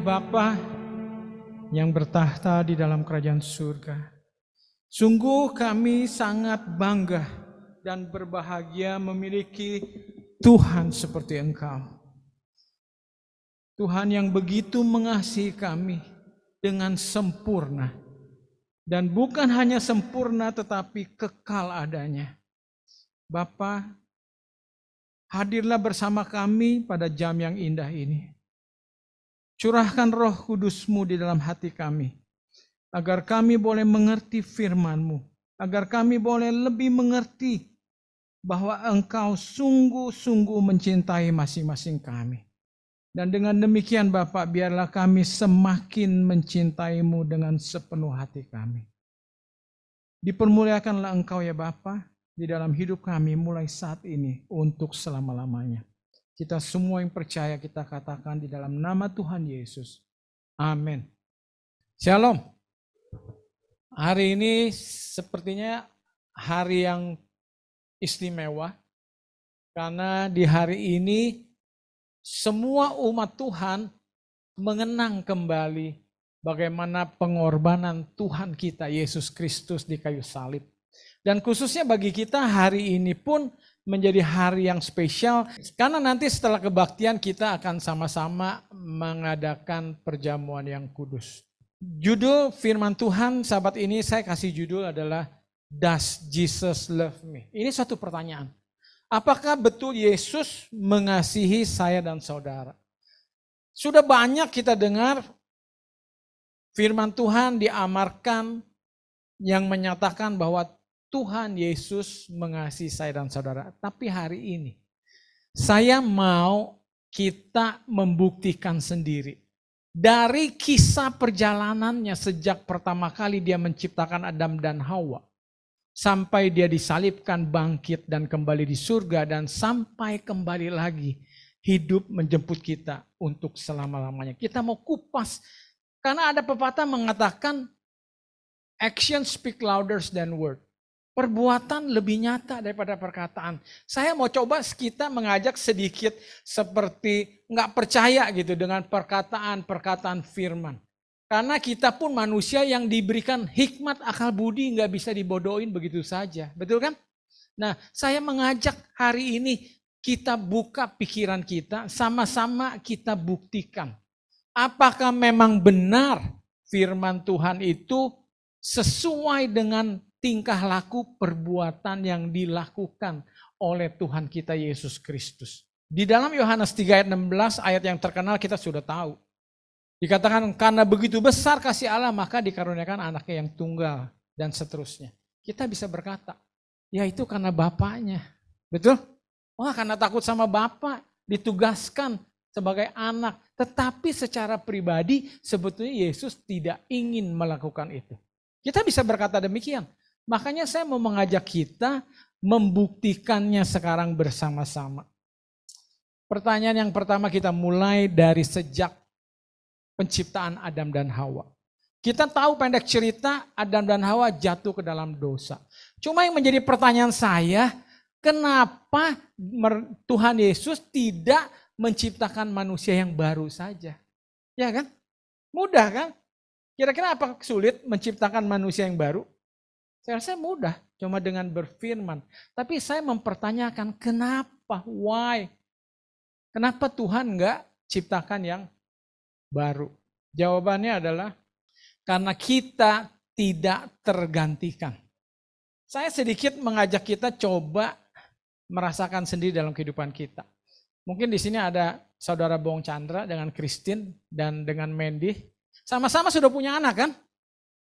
Bapa yang bertahta di dalam kerajaan surga. Sungguh kami sangat bangga dan berbahagia memiliki Tuhan seperti Engkau. Tuhan yang begitu mengasihi kami dengan sempurna. Dan bukan hanya sempurna tetapi kekal adanya. Bapa, hadirlah bersama kami pada jam yang indah ini. Curahkan roh kudusmu di dalam hati kami, agar kami boleh mengerti FirmanMu, agar kami boleh lebih mengerti bahwa Engkau sungguh-sungguh mencintai masing-masing kami. Dan dengan demikian Bapak, biarlah kami semakin mencintaimu dengan sepenuh hati kami. Dipermuliakanlah Engkau ya Bapak, di dalam hidup kami mulai saat ini untuk selama-lamanya. Kita semua yang percaya kita katakan di dalam nama Tuhan Yesus. Amin. Shalom. Hari ini sepertinya hari yang istimewa karena di hari ini semua umat Tuhan mengenang kembali bagaimana pengorbanan Tuhan kita Yesus Kristus di kayu salib. Dan khususnya bagi kita hari ini pun menjadi hari yang spesial karena nanti setelah kebaktian kita akan sama-sama mengadakan perjamuan yang kudus. Judul firman Tuhan sahabat ini saya kasih judul adalah Does Jesus love me? Ini satu pertanyaan. Apakah betul Yesus mengasihi saya dan saudara? Sudah banyak kita dengar firman Tuhan diamarkan yang menyatakan bahwa Tuhan Yesus mengasihi saya dan saudara. Tapi hari ini, saya mau kita membuktikan sendiri. Dari kisah perjalanannya sejak pertama kali dia menciptakan Adam dan Hawa. Sampai dia disalibkan, bangkit dan kembali di surga. Dan sampai kembali lagi hidup menjemput kita untuk selama-lamanya. Kita mau kupas. Karena ada pepatah mengatakan, action speak louder than word Perbuatan lebih nyata daripada perkataan. Saya mau coba kita mengajak sedikit seperti nggak percaya gitu dengan perkataan-perkataan firman. Karena kita pun manusia yang diberikan hikmat akal budi nggak bisa dibodohin begitu saja. Betul kan? Nah saya mengajak hari ini kita buka pikiran kita, sama-sama kita buktikan. Apakah memang benar firman Tuhan itu sesuai dengan tingkah laku perbuatan yang dilakukan oleh Tuhan kita Yesus Kristus. Di dalam Yohanes 3 ayat 16 ayat yang terkenal kita sudah tahu. Dikatakan karena begitu besar kasih Allah maka dikaruniakan anaknya yang tunggal dan seterusnya. Kita bisa berkata, ya itu karena bapaknya. Betul? Wah oh, karena takut sama bapak ditugaskan sebagai anak. Tetapi secara pribadi sebetulnya Yesus tidak ingin melakukan itu. Kita bisa berkata demikian. Makanya saya mau mengajak kita membuktikannya sekarang bersama-sama. Pertanyaan yang pertama kita mulai dari sejak penciptaan Adam dan Hawa. Kita tahu pendek cerita Adam dan Hawa jatuh ke dalam dosa. Cuma yang menjadi pertanyaan saya, kenapa Tuhan Yesus tidak menciptakan manusia yang baru saja? Ya kan? Mudah kan? Kira-kira apa sulit menciptakan manusia yang baru? Saya rasa mudah, cuma dengan berfirman. Tapi saya mempertanyakan kenapa, why? Kenapa Tuhan nggak ciptakan yang baru? Jawabannya adalah karena kita tidak tergantikan. Saya sedikit mengajak kita coba merasakan sendiri dalam kehidupan kita. Mungkin di sini ada saudara Bong Chandra dengan Christine dan dengan Mandy. Sama-sama sudah punya anak kan?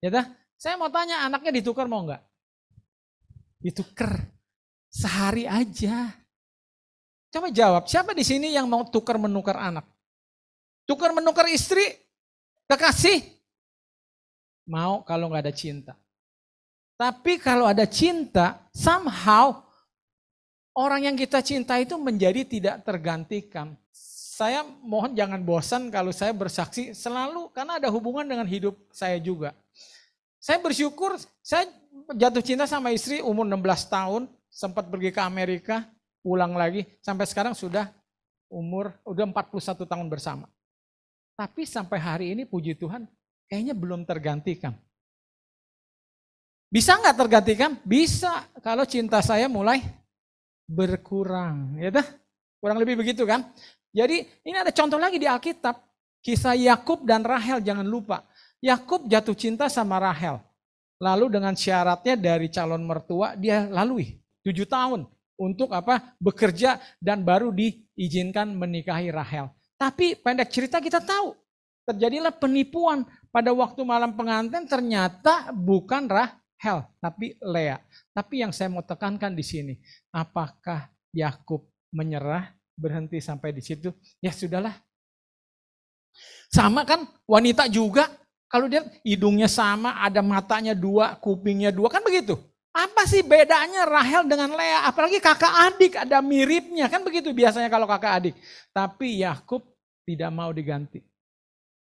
Ya saya mau tanya anaknya ditukar mau nggak? Ditukar sehari aja. Coba jawab, siapa di sini yang mau tukar menukar anak? Tukar menukar istri? Kekasih? Mau kalau nggak ada cinta. Tapi kalau ada cinta, somehow orang yang kita cinta itu menjadi tidak tergantikan. Saya mohon jangan bosan kalau saya bersaksi selalu karena ada hubungan dengan hidup saya juga. Saya bersyukur, saya jatuh cinta sama istri umur 16 tahun, sempat pergi ke Amerika, pulang lagi, sampai sekarang sudah umur udah 41 tahun bersama. Tapi sampai hari ini puji Tuhan, kayaknya belum tergantikan. Bisa nggak tergantikan? Bisa kalau cinta saya mulai berkurang, ya dah. Kurang lebih begitu kan? Jadi ini ada contoh lagi di Alkitab, kisah Yakub dan Rahel jangan lupa. Yakub jatuh cinta sama Rahel. Lalu dengan syaratnya dari calon mertua dia lalui tujuh tahun untuk apa bekerja dan baru diizinkan menikahi Rahel. Tapi pendek cerita kita tahu terjadilah penipuan pada waktu malam pengantin ternyata bukan Rahel tapi Lea. Tapi yang saya mau tekankan di sini, apakah Yakub menyerah berhenti sampai di situ? Ya sudahlah, sama kan wanita juga kalau dia hidungnya sama, ada matanya dua, kupingnya dua, kan begitu. Apa sih bedanya Rahel dengan Lea? Apalagi kakak adik ada miripnya, kan begitu biasanya kalau kakak adik. Tapi Yakub tidak mau diganti.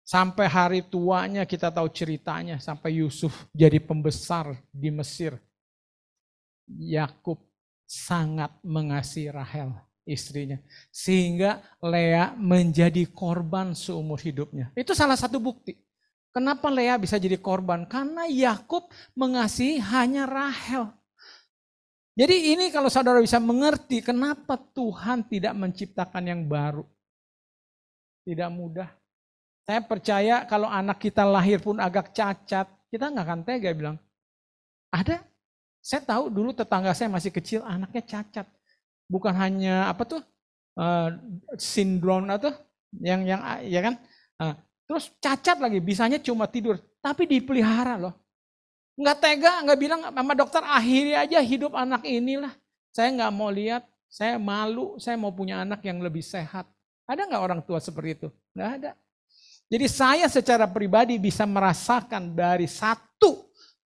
Sampai hari tuanya kita tahu ceritanya, sampai Yusuf jadi pembesar di Mesir. Yakub sangat mengasihi Rahel istrinya. Sehingga Lea menjadi korban seumur hidupnya. Itu salah satu bukti. Kenapa Lea bisa jadi korban? Karena Yakub mengasihi hanya Rahel. Jadi ini kalau saudara bisa mengerti kenapa Tuhan tidak menciptakan yang baru. Tidak mudah. Saya percaya kalau anak kita lahir pun agak cacat, kita nggak akan tega bilang, ada. Saya tahu dulu tetangga saya masih kecil, anaknya cacat. Bukan hanya apa tuh uh, sindrom atau yang yang ya kan, uh, Terus cacat lagi, bisanya cuma tidur. Tapi dipelihara loh. Nggak tega, nggak bilang sama dokter, akhiri aja hidup anak inilah. Saya nggak mau lihat, saya malu, saya mau punya anak yang lebih sehat. Ada nggak orang tua seperti itu? Nggak ada. Jadi saya secara pribadi bisa merasakan dari satu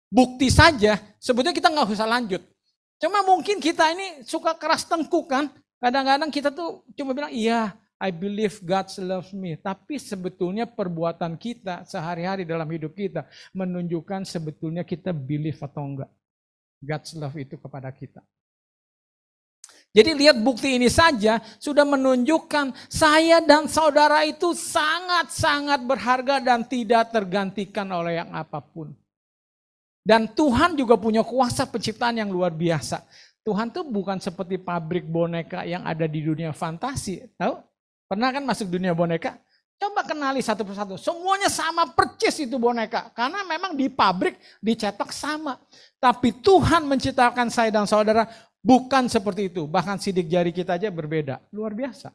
bukti saja, sebetulnya kita nggak usah lanjut. Cuma mungkin kita ini suka keras tengkuk kan, kadang-kadang kita tuh cuma bilang, iya I believe God loves me. Tapi sebetulnya perbuatan kita sehari-hari dalam hidup kita menunjukkan sebetulnya kita believe atau enggak. God's love itu kepada kita. Jadi lihat bukti ini saja sudah menunjukkan saya dan saudara itu sangat-sangat berharga dan tidak tergantikan oleh yang apapun. Dan Tuhan juga punya kuasa penciptaan yang luar biasa. Tuhan tuh bukan seperti pabrik boneka yang ada di dunia fantasi, tahu? Pernah kan masuk dunia boneka? Coba kenali satu persatu. Semuanya sama percis itu boneka. Karena memang di pabrik dicetak sama. Tapi Tuhan menciptakan saya dan saudara bukan seperti itu. Bahkan sidik jari kita aja berbeda. Luar biasa.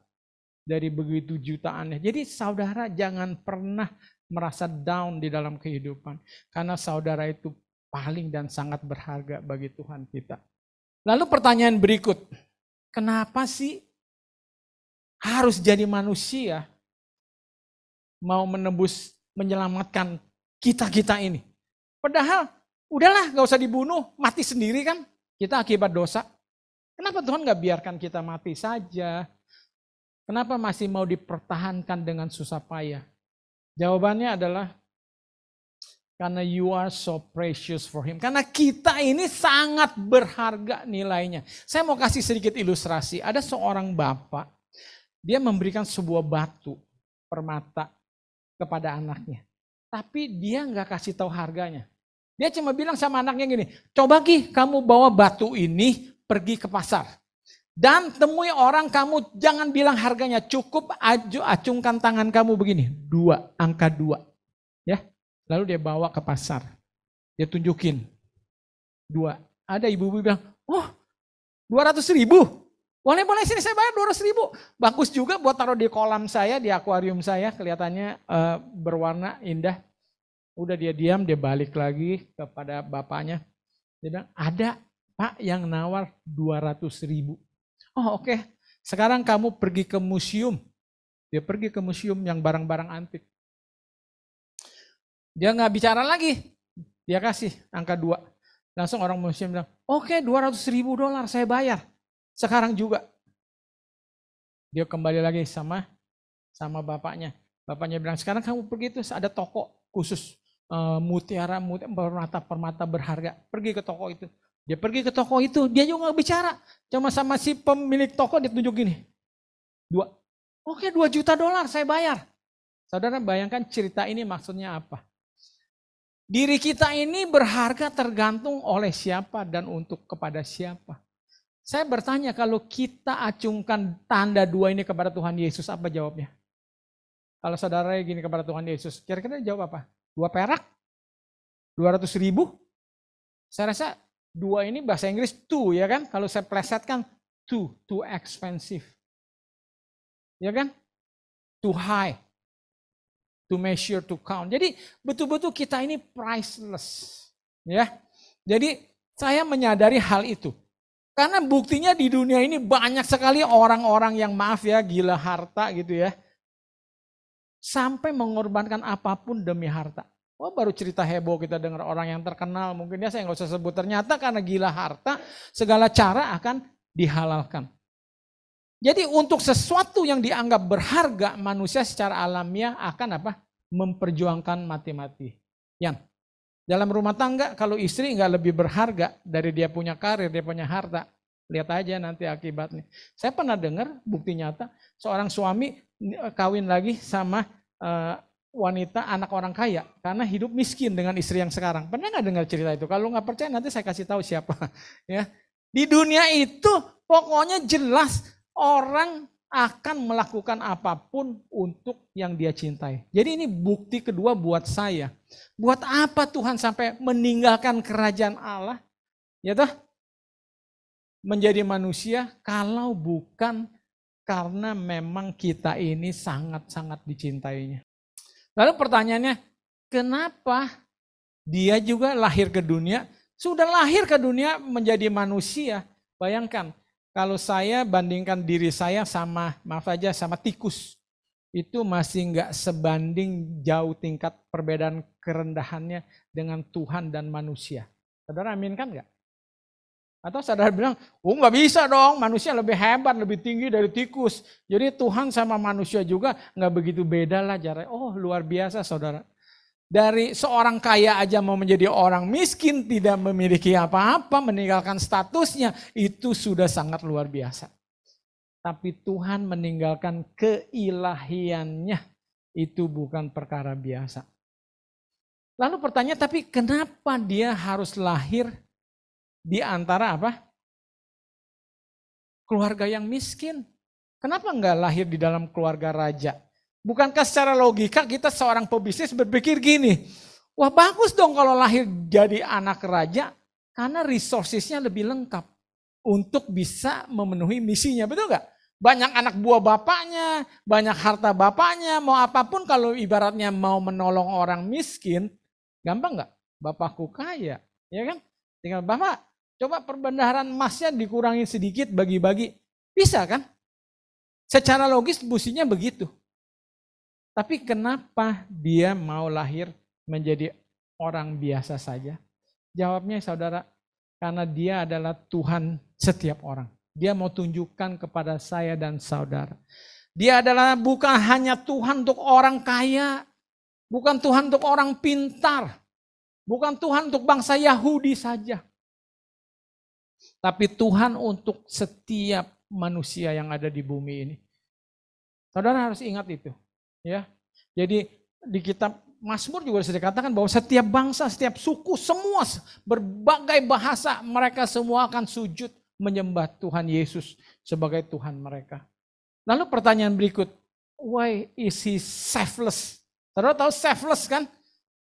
Dari begitu jutaannya. Jadi saudara jangan pernah merasa down di dalam kehidupan. Karena saudara itu paling dan sangat berharga bagi Tuhan kita. Lalu pertanyaan berikut. Kenapa sih harus jadi manusia mau menebus, menyelamatkan kita-kita ini. Padahal udahlah gak usah dibunuh, mati sendiri kan kita akibat dosa. Kenapa Tuhan gak biarkan kita mati saja? Kenapa masih mau dipertahankan dengan susah payah? Jawabannya adalah karena you are so precious for him. Karena kita ini sangat berharga nilainya. Saya mau kasih sedikit ilustrasi. Ada seorang bapak dia memberikan sebuah batu permata kepada anaknya. Tapi dia nggak kasih tahu harganya. Dia cuma bilang sama anaknya gini, coba Ki kamu bawa batu ini pergi ke pasar. Dan temui orang kamu jangan bilang harganya, cukup aju, acungkan tangan kamu begini. Dua, angka dua. ya. Lalu dia bawa ke pasar. Dia tunjukin. Dua. Ada ibu-ibu bilang, oh 200 ribu. Boleh-boleh sini saya bayar 200 ribu. Bagus juga buat taruh di kolam saya, di akuarium saya. Kelihatannya uh, berwarna indah. Udah dia diam, dia balik lagi kepada bapaknya. Dia bilang, ada pak yang nawar 200 ribu. Oh oke, okay. sekarang kamu pergi ke museum. Dia pergi ke museum yang barang-barang antik. Dia nggak bicara lagi. Dia kasih angka dua. Langsung orang museum bilang, oke okay, 200 ribu dolar saya bayar. Sekarang juga dia kembali lagi sama sama bapaknya. Bapaknya bilang, sekarang kamu pergi itu ada toko khusus eh, mutiara, mutiara permata permata berharga. Pergi ke toko itu. Dia pergi ke toko itu, dia juga nggak bicara. Cuma sama si pemilik toko dia tunjuk gini. Dua. Oke, dua juta dolar saya bayar. Saudara bayangkan cerita ini maksudnya apa? Diri kita ini berharga tergantung oleh siapa dan untuk kepada siapa. Saya bertanya kalau kita acungkan tanda dua ini kepada Tuhan Yesus, apa jawabnya? Kalau saudara gini kepada Tuhan Yesus, kira-kira jawab apa? Dua perak? Dua ratus ribu? Saya rasa dua ini bahasa Inggris two ya kan? Kalau saya plesetkan too, too expensive. Ya kan? Too high. To measure, to count. Jadi betul-betul kita ini priceless. Ya. Jadi saya menyadari hal itu. Karena buktinya di dunia ini banyak sekali orang-orang yang maaf ya, gila harta gitu ya. Sampai mengorbankan apapun demi harta. Oh baru cerita heboh kita dengar orang yang terkenal. Mungkin ya saya nggak usah sebut. Ternyata karena gila harta, segala cara akan dihalalkan. Jadi untuk sesuatu yang dianggap berharga, manusia secara alamiah akan apa? Memperjuangkan mati-mati. Yang dalam rumah tangga, kalau istri nggak lebih berharga dari dia punya karir, dia punya harta, lihat aja nanti akibatnya. Saya pernah dengar bukti nyata seorang suami eh, kawin lagi sama uh, wanita anak orang kaya karena hidup miskin dengan istri yang sekarang. Pernah nggak dengar cerita itu? Kalau nggak percaya nanti saya kasih tahu siapa. ya di dunia itu pokoknya jelas orang akan melakukan apapun untuk yang dia cintai. Jadi ini bukti kedua buat saya. Buat apa Tuhan sampai meninggalkan kerajaan Allah? Ya toh? Menjadi manusia kalau bukan karena memang kita ini sangat-sangat dicintainya. Lalu pertanyaannya, kenapa dia juga lahir ke dunia? Sudah lahir ke dunia menjadi manusia. Bayangkan, kalau saya bandingkan diri saya sama, maaf aja, sama tikus. Itu masih nggak sebanding jauh tingkat perbedaan kerendahannya dengan Tuhan dan manusia. Saudara aminkan nggak? Atau saudara bilang, oh nggak bisa dong, manusia lebih hebat, lebih tinggi dari tikus. Jadi Tuhan sama manusia juga nggak begitu beda lah jaraknya. Oh luar biasa saudara dari seorang kaya aja mau menjadi orang miskin, tidak memiliki apa-apa, meninggalkan statusnya, itu sudah sangat luar biasa. Tapi Tuhan meninggalkan keilahiannya, itu bukan perkara biasa. Lalu pertanyaan, tapi kenapa dia harus lahir di antara apa? Keluarga yang miskin. Kenapa enggak lahir di dalam keluarga raja? Bukankah secara logika kita seorang pebisnis berpikir gini, wah bagus dong kalau lahir jadi anak raja karena resourcesnya lebih lengkap untuk bisa memenuhi misinya, betul nggak? Banyak anak buah bapaknya, banyak harta bapaknya, mau apapun kalau ibaratnya mau menolong orang miskin, gampang nggak? Bapakku kaya, ya kan? Tinggal bapak, coba perbendaharaan emasnya dikurangin sedikit bagi-bagi. Bisa kan? Secara logis businya begitu. Tapi kenapa dia mau lahir menjadi orang biasa saja? Jawabnya saudara, karena dia adalah Tuhan setiap orang. Dia mau tunjukkan kepada saya dan saudara. Dia adalah bukan hanya Tuhan untuk orang kaya, bukan Tuhan untuk orang pintar, bukan Tuhan untuk bangsa Yahudi saja. Tapi Tuhan untuk setiap manusia yang ada di bumi ini. Saudara harus ingat itu. Ya. Jadi di kitab Mazmur juga sudah dikatakan bahwa setiap bangsa, setiap suku, semua berbagai bahasa mereka semua akan sujud menyembah Tuhan Yesus sebagai Tuhan mereka. Lalu pertanyaan berikut, why is he selfless? Terus tahu selfless kan?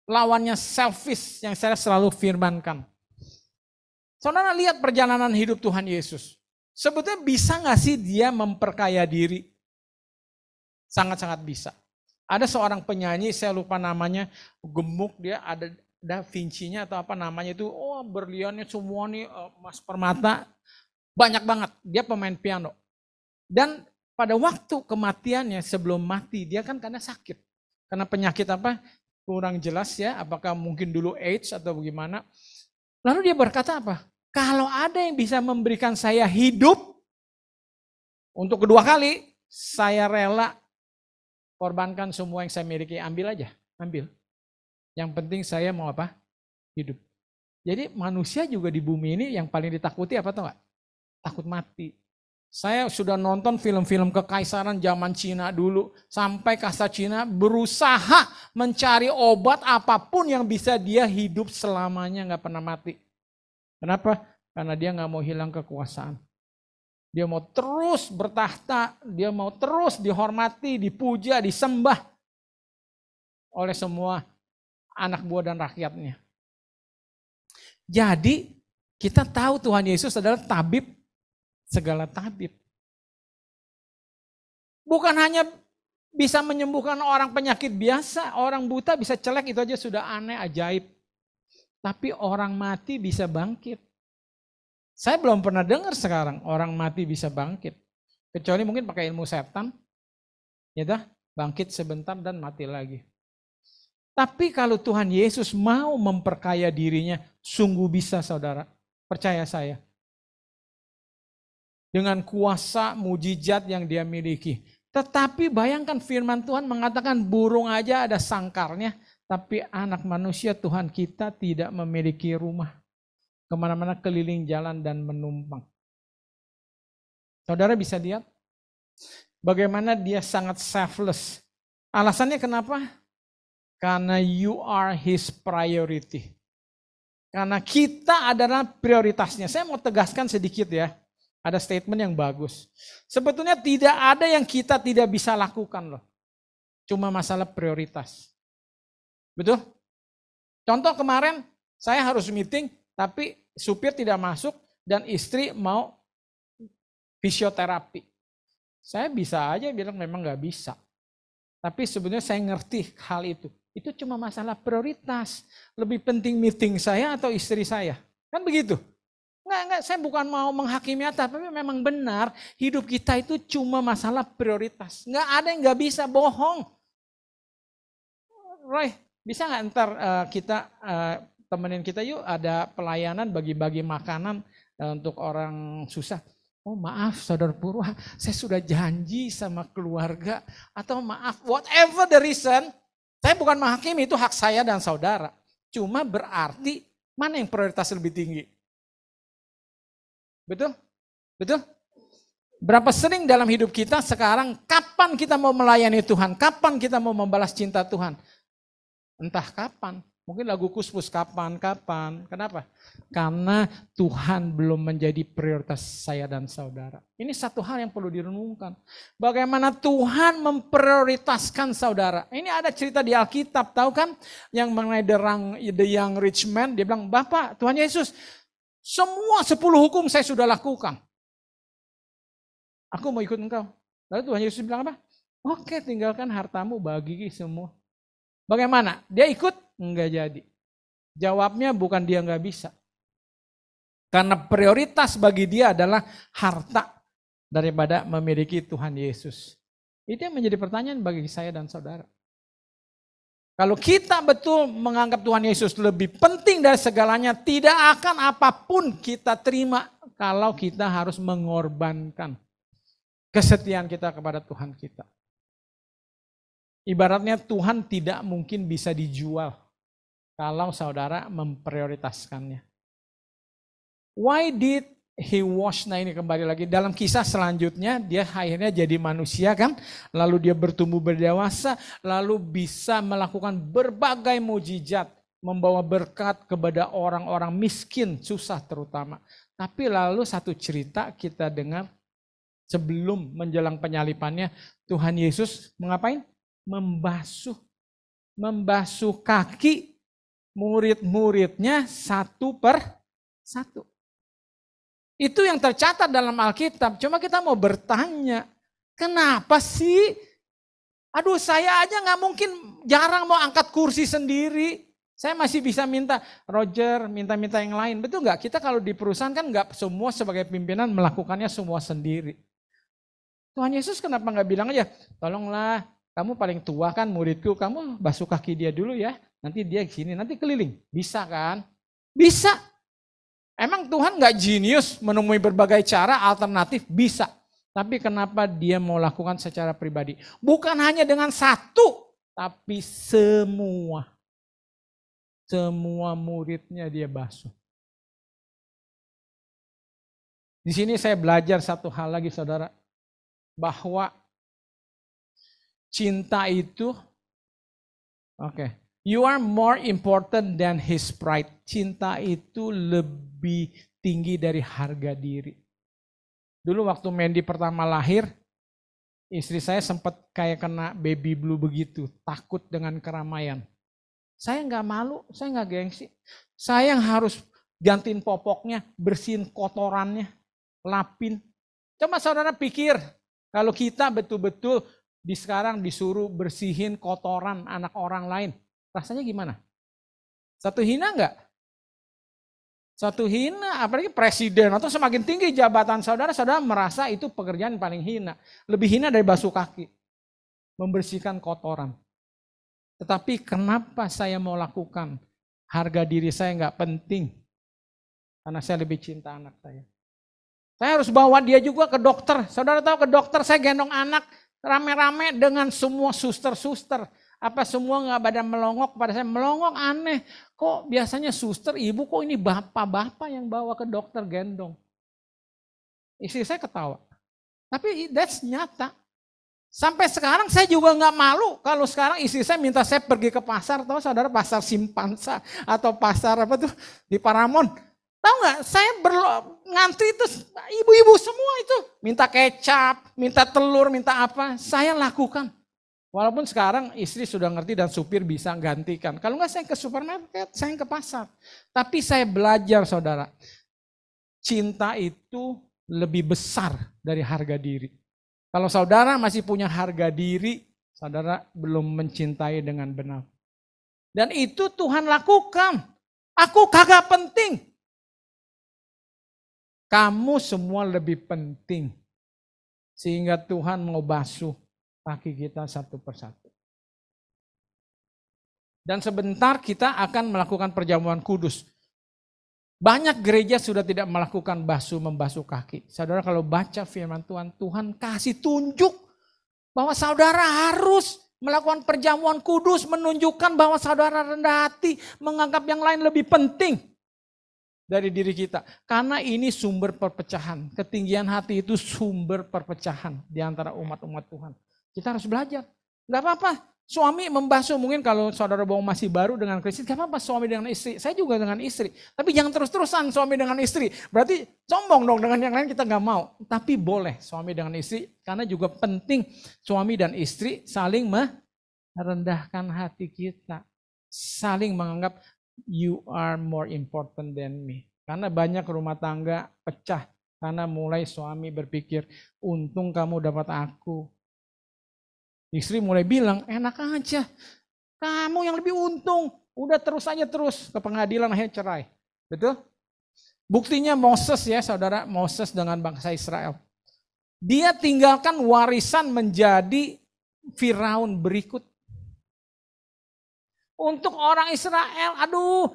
Lawannya selfish yang saya selalu firmankan. Saudara lihat perjalanan hidup Tuhan Yesus. Sebetulnya bisa nggak sih dia memperkaya diri? Sangat-sangat bisa. Ada seorang penyanyi, saya lupa namanya, gemuk dia ada Da Vinci-nya atau apa namanya itu, oh berliannya semua nih emas eh, permata, banyak banget. Dia pemain piano. Dan pada waktu kematiannya sebelum mati, dia kan karena sakit. Karena penyakit apa? Kurang jelas ya, apakah mungkin dulu AIDS atau bagaimana. Lalu dia berkata apa? Kalau ada yang bisa memberikan saya hidup untuk kedua kali, saya rela korbankan semua yang saya miliki, ambil aja, ambil. Yang penting saya mau apa? Hidup. Jadi manusia juga di bumi ini yang paling ditakuti apa tau gak? Takut mati. Saya sudah nonton film-film kekaisaran zaman Cina dulu. Sampai kasta Cina berusaha mencari obat apapun yang bisa dia hidup selamanya nggak pernah mati. Kenapa? Karena dia nggak mau hilang kekuasaan. Dia mau terus bertahta, dia mau terus dihormati, dipuja, disembah oleh semua anak buah dan rakyatnya. Jadi kita tahu Tuhan Yesus adalah tabib segala tabib. Bukan hanya bisa menyembuhkan orang penyakit biasa, orang buta bisa celek itu aja sudah aneh, ajaib. Tapi orang mati bisa bangkit. Saya belum pernah dengar sekarang orang mati bisa bangkit. Kecuali mungkin pakai ilmu setan. Ya dah, bangkit sebentar dan mati lagi. Tapi kalau Tuhan Yesus mau memperkaya dirinya, sungguh bisa saudara. Percaya saya. Dengan kuasa mujizat yang dia miliki. Tetapi bayangkan firman Tuhan mengatakan burung aja ada sangkarnya. Tapi anak manusia Tuhan kita tidak memiliki rumah kemana-mana keliling jalan dan menumpang. Saudara bisa lihat bagaimana dia sangat selfless. Alasannya kenapa? Karena you are his priority. Karena kita adalah prioritasnya. Saya mau tegaskan sedikit ya. Ada statement yang bagus. Sebetulnya tidak ada yang kita tidak bisa lakukan loh. Cuma masalah prioritas. Betul? Contoh kemarin saya harus meeting, tapi supir tidak masuk dan istri mau fisioterapi. Saya bisa aja bilang memang nggak bisa. Tapi sebenarnya saya ngerti hal itu. Itu cuma masalah prioritas. Lebih penting meeting saya atau istri saya. Kan begitu. Enggak, enggak, saya bukan mau menghakimi atas, tapi memang benar hidup kita itu cuma masalah prioritas. Enggak ada yang enggak bisa bohong. Roy, bisa enggak ntar uh, kita uh, temenin kita yuk ada pelayanan bagi-bagi makanan eh, untuk orang susah. Oh maaf saudara Purwa, saya sudah janji sama keluarga atau maaf whatever the reason, saya bukan menghakimi itu hak saya dan saudara. Cuma berarti mana yang prioritas lebih tinggi? Betul? Betul? Berapa sering dalam hidup kita sekarang kapan kita mau melayani Tuhan, kapan kita mau membalas cinta Tuhan? Entah kapan, Mungkin lagu kuspus kapan-kapan. Kenapa? Karena Tuhan belum menjadi prioritas saya dan saudara. Ini satu hal yang perlu direnungkan. Bagaimana Tuhan memprioritaskan saudara. Ini ada cerita di Alkitab, tahu kan? Yang mengenai the, young, the young rich man. Dia bilang, Bapak Tuhan Yesus, semua sepuluh hukum saya sudah lakukan. Aku mau ikut engkau. Lalu Tuhan Yesus bilang apa? Oke, tinggalkan hartamu bagi semua. Bagaimana? Dia ikut nggak jadi. Jawabnya bukan dia nggak bisa. Karena prioritas bagi dia adalah harta daripada memiliki Tuhan Yesus. Itu yang menjadi pertanyaan bagi saya dan saudara. Kalau kita betul menganggap Tuhan Yesus lebih penting dari segalanya, tidak akan apapun kita terima kalau kita harus mengorbankan kesetiaan kita kepada Tuhan kita. Ibaratnya Tuhan tidak mungkin bisa dijual kalau saudara memprioritaskannya. Why did he wash? Nah ini kembali lagi dalam kisah selanjutnya dia akhirnya jadi manusia kan, lalu dia bertumbuh berdewasa, lalu bisa melakukan berbagai mujizat, membawa berkat kepada orang-orang miskin, susah terutama. Tapi lalu satu cerita kita dengar sebelum menjelang penyalipannya Tuhan Yesus mengapain? Membasuh membasuh kaki murid-muridnya satu per satu. Itu yang tercatat dalam Alkitab. Cuma kita mau bertanya, kenapa sih? Aduh saya aja nggak mungkin jarang mau angkat kursi sendiri. Saya masih bisa minta Roger, minta-minta yang lain. Betul nggak? Kita kalau di perusahaan kan nggak semua sebagai pimpinan melakukannya semua sendiri. Tuhan Yesus kenapa nggak bilang aja, tolonglah kamu paling tua kan muridku, kamu basuh kaki dia dulu ya. Nanti dia ke sini, nanti keliling. Bisa kan? Bisa. Emang Tuhan gak jenius menemui berbagai cara alternatif? Bisa. Tapi kenapa dia mau lakukan secara pribadi? Bukan hanya dengan satu, tapi semua. Semua muridnya dia basuh. Di sini saya belajar satu hal lagi saudara. Bahwa cinta itu, oke, okay, You are more important than his pride. Cinta itu lebih tinggi dari harga diri. Dulu waktu Mandy pertama lahir, istri saya sempat kayak kena baby blue begitu, takut dengan keramaian. Saya nggak malu, saya nggak gengsi. Saya yang harus gantiin popoknya, bersihin kotorannya, lapin. Coba saudara pikir, kalau kita betul-betul di sekarang disuruh bersihin kotoran anak orang lain, rasanya gimana? Satu hina enggak? Satu hina, apalagi presiden atau semakin tinggi jabatan saudara, saudara merasa itu pekerjaan paling hina. Lebih hina dari basuh kaki. Membersihkan kotoran. Tetapi kenapa saya mau lakukan? Harga diri saya nggak penting. Karena saya lebih cinta anak saya. Saya harus bawa dia juga ke dokter. Saudara tahu ke dokter saya gendong anak rame-rame dengan semua suster-suster. Apa semua nggak pada melongok pada saya? Melongok aneh. Kok biasanya suster, ibu, kok ini bapak-bapak yang bawa ke dokter gendong? Istri saya ketawa. Tapi that's nyata. Sampai sekarang saya juga nggak malu kalau sekarang istri saya minta saya pergi ke pasar, tahu saudara pasar Simpansa atau pasar apa tuh di Paramon. Tahu nggak? Saya berlo, ngantri itu ibu-ibu semua itu minta kecap, minta telur, minta apa. Saya lakukan. Walaupun sekarang istri sudah ngerti dan supir bisa gantikan. Kalau nggak saya ke supermarket, saya ke pasar. Tapi saya belajar saudara, cinta itu lebih besar dari harga diri. Kalau saudara masih punya harga diri, saudara belum mencintai dengan benar. Dan itu Tuhan lakukan. Aku kagak penting. Kamu semua lebih penting. Sehingga Tuhan mau basuh kaki kita satu persatu. Dan sebentar kita akan melakukan perjamuan kudus. Banyak gereja sudah tidak melakukan basuh membasuh kaki. Saudara kalau baca firman Tuhan, Tuhan kasih tunjuk bahwa saudara harus melakukan perjamuan kudus menunjukkan bahwa saudara rendah hati, menganggap yang lain lebih penting dari diri kita. Karena ini sumber perpecahan. Ketinggian hati itu sumber perpecahan di antara umat-umat Tuhan. Kita harus belajar. Gak apa-apa. Suami membasuh mungkin kalau saudara bawa masih baru dengan Kristus, gak apa-apa suami dengan istri. Saya juga dengan istri. Tapi jangan terus-terusan suami dengan istri. Berarti sombong dong dengan yang lain kita gak mau. Tapi boleh suami dengan istri. Karena juga penting suami dan istri saling merendahkan hati kita. Saling menganggap you are more important than me. Karena banyak rumah tangga pecah karena mulai suami berpikir, untung kamu dapat aku, Istri mulai bilang, enak aja. Kamu yang lebih untung. Udah terus aja terus ke pengadilan akhirnya cerai. Betul? Buktinya Moses ya saudara, Moses dengan bangsa Israel. Dia tinggalkan warisan menjadi Firaun berikut. Untuk orang Israel, aduh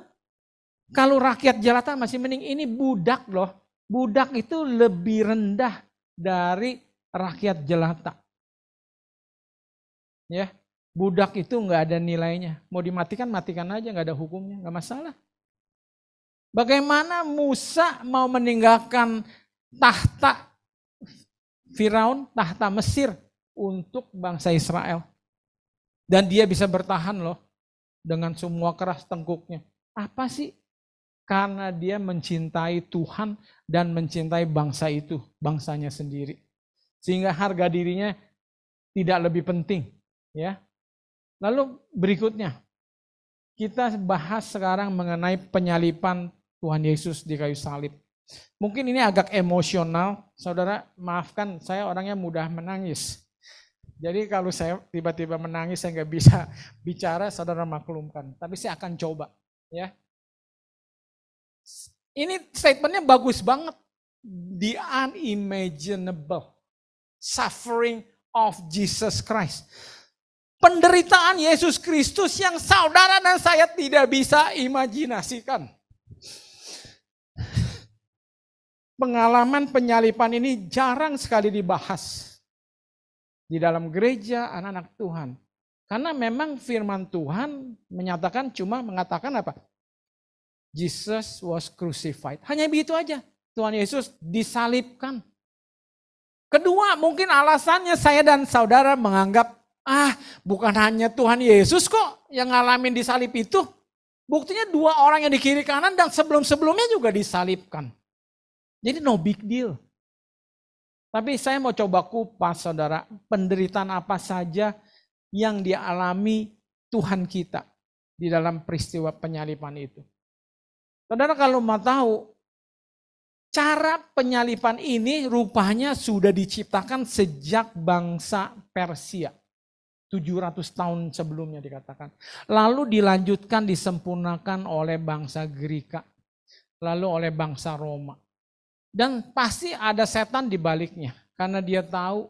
kalau rakyat jelata masih mending ini budak loh. Budak itu lebih rendah dari rakyat jelata. Ya, budak itu nggak ada nilainya. Mau dimatikan, matikan aja, nggak ada hukumnya, nggak masalah. Bagaimana Musa mau meninggalkan tahta Firaun, tahta Mesir untuk bangsa Israel. Dan dia bisa bertahan loh dengan semua keras tengkuknya. Apa sih? Karena dia mencintai Tuhan dan mencintai bangsa itu, bangsanya sendiri. Sehingga harga dirinya tidak lebih penting Ya. Lalu berikutnya kita bahas sekarang mengenai penyalipan Tuhan Yesus di kayu salib. Mungkin ini agak emosional, saudara. Maafkan saya orangnya mudah menangis. Jadi kalau saya tiba-tiba menangis, saya nggak bisa bicara, saudara maklumkan. Tapi saya akan coba, ya. Ini statementnya bagus banget. The unimaginable suffering of Jesus Christ penderitaan Yesus Kristus yang saudara dan saya tidak bisa imajinasikan. Pengalaman penyalipan ini jarang sekali dibahas di dalam gereja anak-anak Tuhan. Karena memang firman Tuhan menyatakan cuma mengatakan apa? Jesus was crucified. Hanya begitu aja. Tuhan Yesus disalibkan. Kedua, mungkin alasannya saya dan saudara menganggap Ah, bukan hanya Tuhan Yesus kok yang ngalamin disalib itu. Buktinya dua orang yang di kiri kanan dan sebelum-sebelumnya juga disalibkan. Jadi no big deal. Tapi saya mau coba kupas saudara, penderitaan apa saja yang dialami Tuhan kita di dalam peristiwa penyalipan itu. Saudara kalau mau tahu, cara penyalipan ini rupanya sudah diciptakan sejak bangsa Persia. 700 tahun sebelumnya dikatakan. Lalu dilanjutkan disempurnakan oleh bangsa Gerika, lalu oleh bangsa Roma. Dan pasti ada setan di baliknya karena dia tahu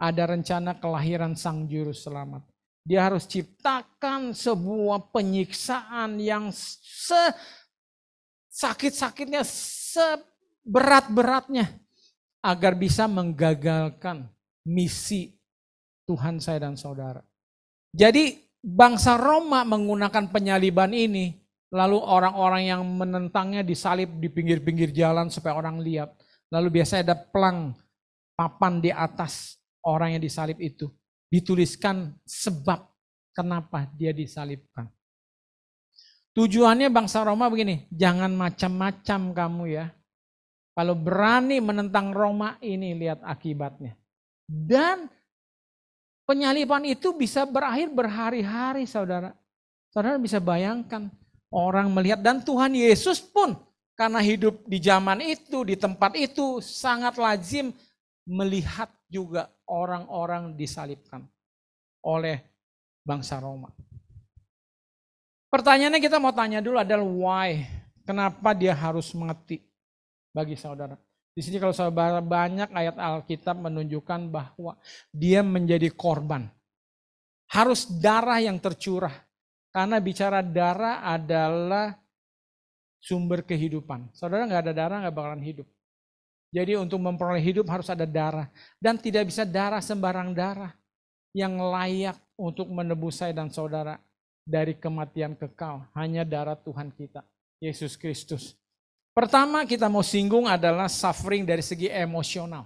ada rencana kelahiran Sang Juru Selamat. Dia harus ciptakan sebuah penyiksaan yang se sakit-sakitnya, seberat-beratnya agar bisa menggagalkan misi Tuhan saya dan saudara. Jadi bangsa Roma menggunakan penyaliban ini, lalu orang-orang yang menentangnya disalib di pinggir-pinggir jalan supaya orang lihat. Lalu biasanya ada pelang papan di atas orang yang disalib itu. Dituliskan sebab kenapa dia disalibkan. Tujuannya bangsa Roma begini, jangan macam-macam kamu ya. Kalau berani menentang Roma ini lihat akibatnya. Dan Penyaliban itu bisa berakhir berhari-hari saudara. Saudara bisa bayangkan orang melihat dan Tuhan Yesus pun karena hidup di zaman itu, di tempat itu sangat lazim melihat juga orang-orang disalibkan oleh bangsa Roma. Pertanyaannya kita mau tanya dulu adalah why? Kenapa dia harus mati bagi saudara? Di sini kalau saudara banyak ayat Alkitab menunjukkan bahwa dia menjadi korban. Harus darah yang tercurah. Karena bicara darah adalah sumber kehidupan. Saudara nggak ada darah nggak bakalan hidup. Jadi untuk memperoleh hidup harus ada darah. Dan tidak bisa darah sembarang darah yang layak untuk menebus saya dan saudara dari kematian kekal. Hanya darah Tuhan kita, Yesus Kristus. Pertama kita mau singgung adalah suffering dari segi emosional.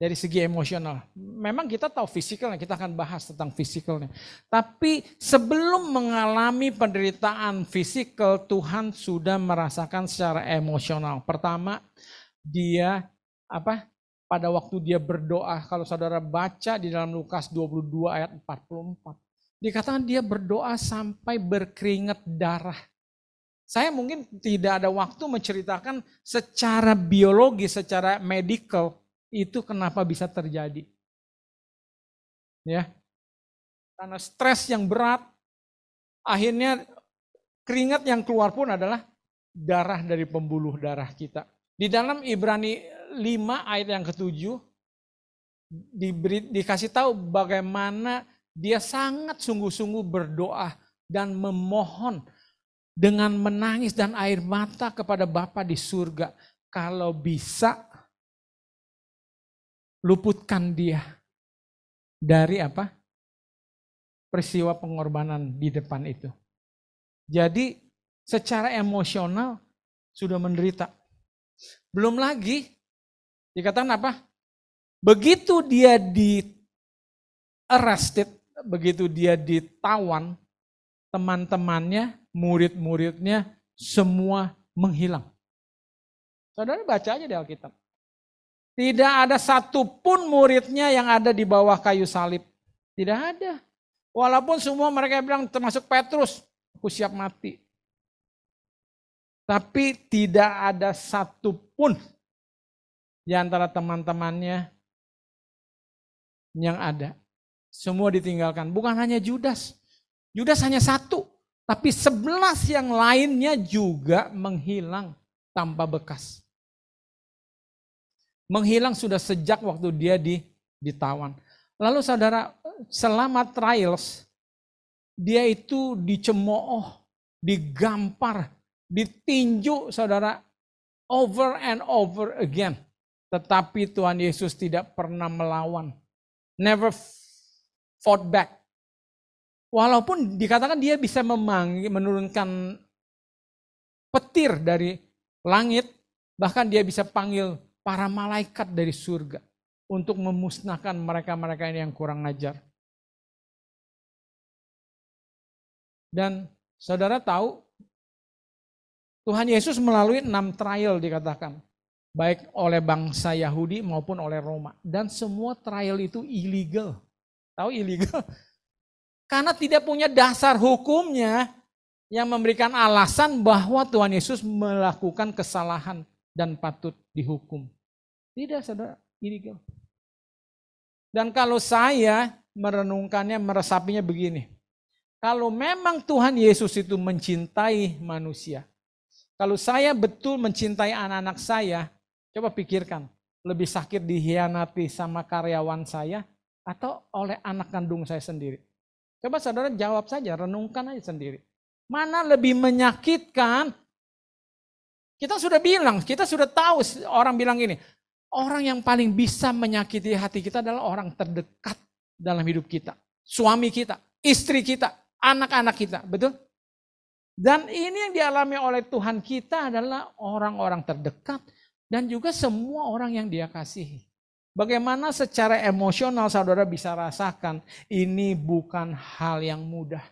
Dari segi emosional. Memang kita tahu fisikalnya, kita akan bahas tentang fisikalnya. Tapi sebelum mengalami penderitaan fisikal, Tuhan sudah merasakan secara emosional. Pertama, dia apa? Pada waktu dia berdoa, kalau saudara baca di dalam Lukas 22 ayat 44, dikatakan dia berdoa sampai berkeringat darah saya mungkin tidak ada waktu menceritakan secara biologi, secara medical itu kenapa bisa terjadi. Ya. Karena stres yang berat akhirnya keringat yang keluar pun adalah darah dari pembuluh darah kita. Di dalam Ibrani 5 ayat yang ketujuh diberi, dikasih tahu bagaimana dia sangat sungguh-sungguh berdoa dan memohon dengan menangis dan air mata kepada Bapa di surga. Kalau bisa, luputkan dia dari apa? Peristiwa pengorbanan di depan itu. Jadi secara emosional sudah menderita. Belum lagi, dikatakan apa? Begitu dia di arrested, begitu dia ditawan, teman-temannya murid-muridnya semua menghilang. Saudara baca aja di Alkitab. Tidak ada satupun muridnya yang ada di bawah kayu salib. Tidak ada. Walaupun semua mereka bilang termasuk Petrus, aku siap mati. Tapi tidak ada satupun di antara teman-temannya yang ada. Semua ditinggalkan. Bukan hanya Judas. Judas hanya satu. Tapi sebelas yang lainnya juga menghilang tanpa bekas. Menghilang sudah sejak waktu dia di, ditawan. Lalu saudara, selama trials, dia itu dicemooh, digampar, ditinju saudara over and over again. Tetapi Tuhan Yesus tidak pernah melawan. Never fought back. Walaupun dikatakan dia bisa memanggil, menurunkan petir dari langit, bahkan dia bisa panggil para malaikat dari surga untuk memusnahkan mereka-mereka ini yang kurang ajar. Dan saudara tahu, Tuhan Yesus melalui enam trial dikatakan baik oleh bangsa Yahudi maupun oleh Roma. Dan semua trial itu illegal. Tahu illegal? Karena tidak punya dasar hukumnya yang memberikan alasan bahwa Tuhan Yesus melakukan kesalahan dan patut dihukum. Tidak, saudara, kan. Dan kalau saya merenungkannya, meresapinya begini. Kalau memang Tuhan Yesus itu mencintai manusia, kalau saya betul mencintai anak-anak saya, coba pikirkan, lebih sakit dihianati sama karyawan saya atau oleh anak kandung saya sendiri. Coba saudara jawab saja, renungkan aja sendiri. Mana lebih menyakitkan? Kita sudah bilang, kita sudah tahu orang bilang ini, orang yang paling bisa menyakiti hati kita adalah orang terdekat dalam hidup kita. Suami kita, istri kita, anak-anak kita, betul? Dan ini yang dialami oleh Tuhan kita adalah orang-orang terdekat dan juga semua orang yang dia kasihi. Bagaimana secara emosional saudara bisa rasakan ini bukan hal yang mudah.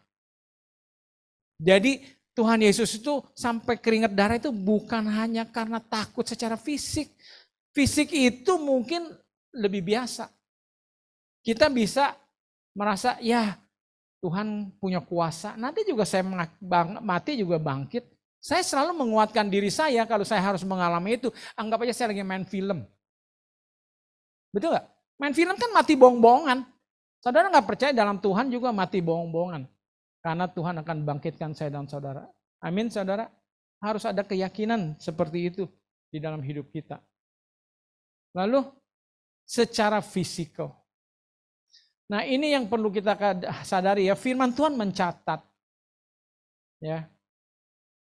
Jadi Tuhan Yesus itu sampai keringat darah itu bukan hanya karena takut secara fisik. Fisik itu mungkin lebih biasa. Kita bisa merasa ya Tuhan punya kuasa. Nanti juga saya mati juga bangkit. Saya selalu menguatkan diri saya kalau saya harus mengalami itu. Anggap aja saya lagi main film. Betul nggak? Main film kan mati bohong-bohongan. Saudara nggak percaya dalam Tuhan juga mati bohong-bohongan. Karena Tuhan akan bangkitkan saya dan saudara. Amin saudara. Harus ada keyakinan seperti itu di dalam hidup kita. Lalu secara fisikal. Nah ini yang perlu kita sadari ya. Firman Tuhan mencatat. ya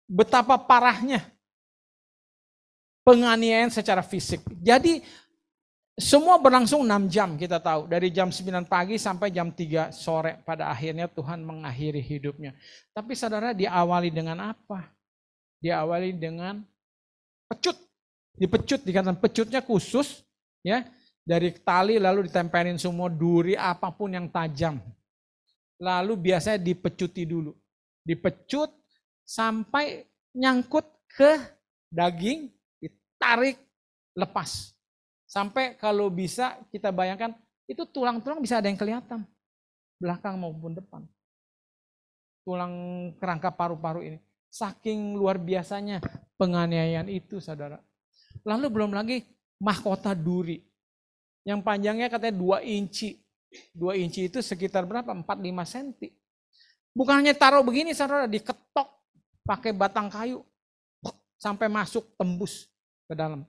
Betapa parahnya penganiayaan secara fisik. Jadi semua berlangsung 6 jam kita tahu. Dari jam 9 pagi sampai jam 3 sore. Pada akhirnya Tuhan mengakhiri hidupnya. Tapi saudara diawali dengan apa? Diawali dengan pecut. Dipecut, dikatakan pecutnya khusus. ya Dari tali lalu ditempelin semua duri apapun yang tajam. Lalu biasanya dipecuti dulu. Dipecut sampai nyangkut ke daging, ditarik, lepas Sampai kalau bisa kita bayangkan, itu tulang-tulang bisa ada yang kelihatan. Belakang maupun depan. Tulang kerangka paru-paru ini. Saking luar biasanya penganiayaan itu saudara. Lalu belum lagi mahkota duri. Yang panjangnya katanya 2 inci. 2 inci itu sekitar berapa? 45 senti. Bukan hanya taruh begini saudara, diketok pakai batang kayu. Sampai masuk, tembus ke dalam.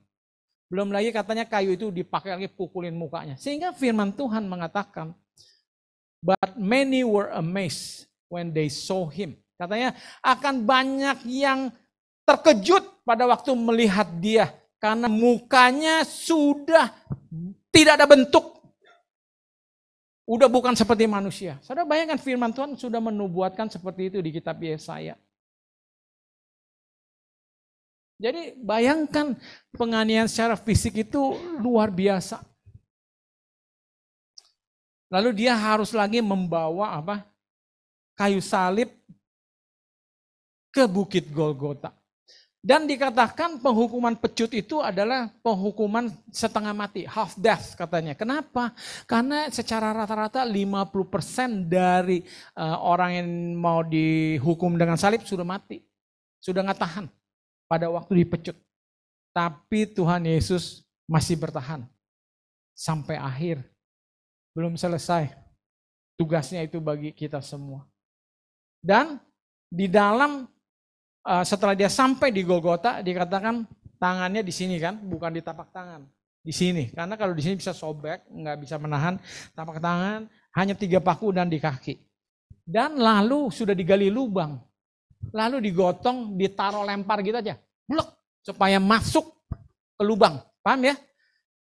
Belum lagi katanya kayu itu dipakai lagi pukulin mukanya. Sehingga firman Tuhan mengatakan, But many were amazed when they saw him. Katanya akan banyak yang terkejut pada waktu melihat dia. Karena mukanya sudah tidak ada bentuk. Udah bukan seperti manusia. Saudara bayangkan firman Tuhan sudah menubuatkan seperti itu di kitab Yesaya. Jadi bayangkan penganiayaan secara fisik itu luar biasa. Lalu dia harus lagi membawa apa? kayu salib ke bukit Golgota. Dan dikatakan penghukuman pecut itu adalah penghukuman setengah mati, half death katanya. Kenapa? Karena secara rata-rata 50% dari eh, orang yang mau dihukum dengan salib sudah mati. Sudah nggak tahan pada waktu dipecut. Tapi Tuhan Yesus masih bertahan sampai akhir. Belum selesai. Tugasnya itu bagi kita semua. Dan di dalam eh, setelah dia sampai di Golgota dikatakan tangannya di sini kan, bukan di tapak tangan. Di sini, karena kalau di sini bisa sobek, nggak bisa menahan tapak tangan, hanya tiga paku dan di kaki. Dan lalu sudah digali lubang lalu digotong, ditaruh lempar gitu aja. Blok, supaya masuk ke lubang. Paham ya?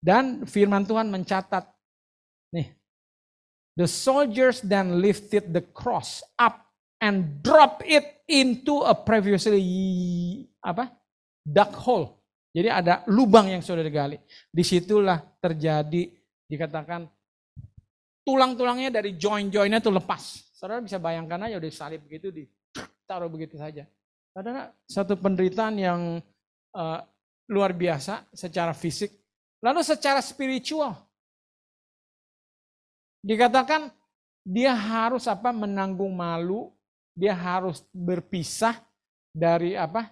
Dan firman Tuhan mencatat. Nih. The soldiers then lifted the cross up and drop it into a previously apa? dark hole. Jadi ada lubang yang sudah digali. Disitulah terjadi dikatakan tulang-tulangnya dari join-joinnya itu lepas. Saudara bisa bayangkan aja udah salib gitu di taruh begitu saja. Karena satu penderitaan yang uh, luar biasa secara fisik, lalu secara spiritual. Dikatakan dia harus apa menanggung malu, dia harus berpisah dari apa?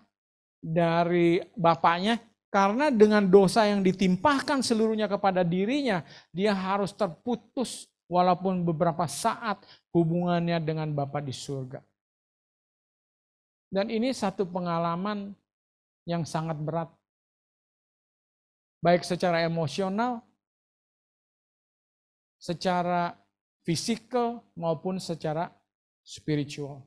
dari bapaknya karena dengan dosa yang ditimpahkan seluruhnya kepada dirinya, dia harus terputus walaupun beberapa saat hubungannya dengan Bapa di surga. Dan ini satu pengalaman yang sangat berat. Baik secara emosional, secara fisikal, maupun secara spiritual.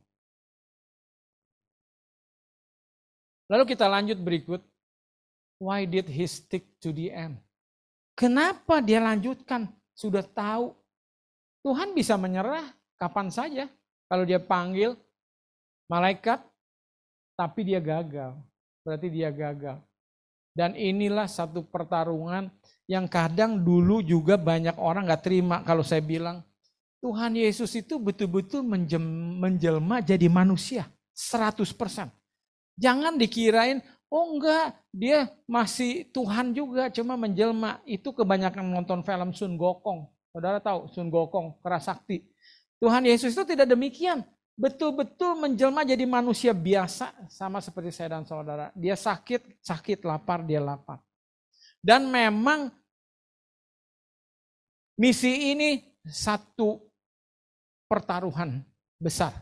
Lalu kita lanjut berikut. Why did he stick to the end? Kenapa dia lanjutkan? Sudah tahu. Tuhan bisa menyerah kapan saja. Kalau dia panggil malaikat tapi dia gagal. Berarti dia gagal. Dan inilah satu pertarungan yang kadang dulu juga banyak orang gak terima kalau saya bilang Tuhan Yesus itu betul-betul menjelma jadi manusia 100%. Jangan dikirain oh enggak dia masih Tuhan juga cuma menjelma. Itu kebanyakan nonton film Sun Gokong. Saudara tahu Sun Gokong, kerasakti. Tuhan Yesus itu tidak demikian betul-betul menjelma jadi manusia biasa sama seperti saya dan saudara. Dia sakit, sakit, lapar, dia lapar. Dan memang misi ini satu pertaruhan besar.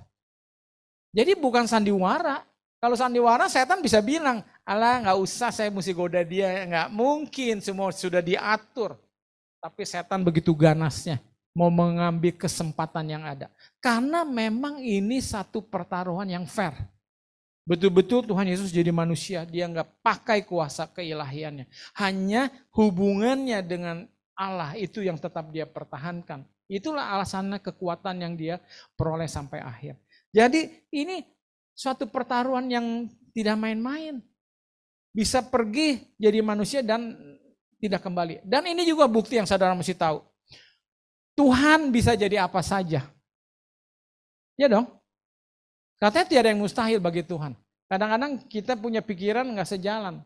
Jadi bukan sandiwara. Kalau sandiwara setan bisa bilang, Allah nggak usah saya mesti goda dia, nggak mungkin semua sudah diatur. Tapi setan begitu ganasnya mau mengambil kesempatan yang ada. Karena memang ini satu pertaruhan yang fair. Betul-betul Tuhan Yesus jadi manusia, dia nggak pakai kuasa keilahiannya. Hanya hubungannya dengan Allah itu yang tetap dia pertahankan. Itulah alasannya kekuatan yang dia peroleh sampai akhir. Jadi ini suatu pertaruhan yang tidak main-main. Bisa pergi jadi manusia dan tidak kembali. Dan ini juga bukti yang saudara mesti tahu Tuhan bisa jadi apa saja. Ya dong. Katanya tiada yang mustahil bagi Tuhan. Kadang-kadang kita punya pikiran nggak sejalan.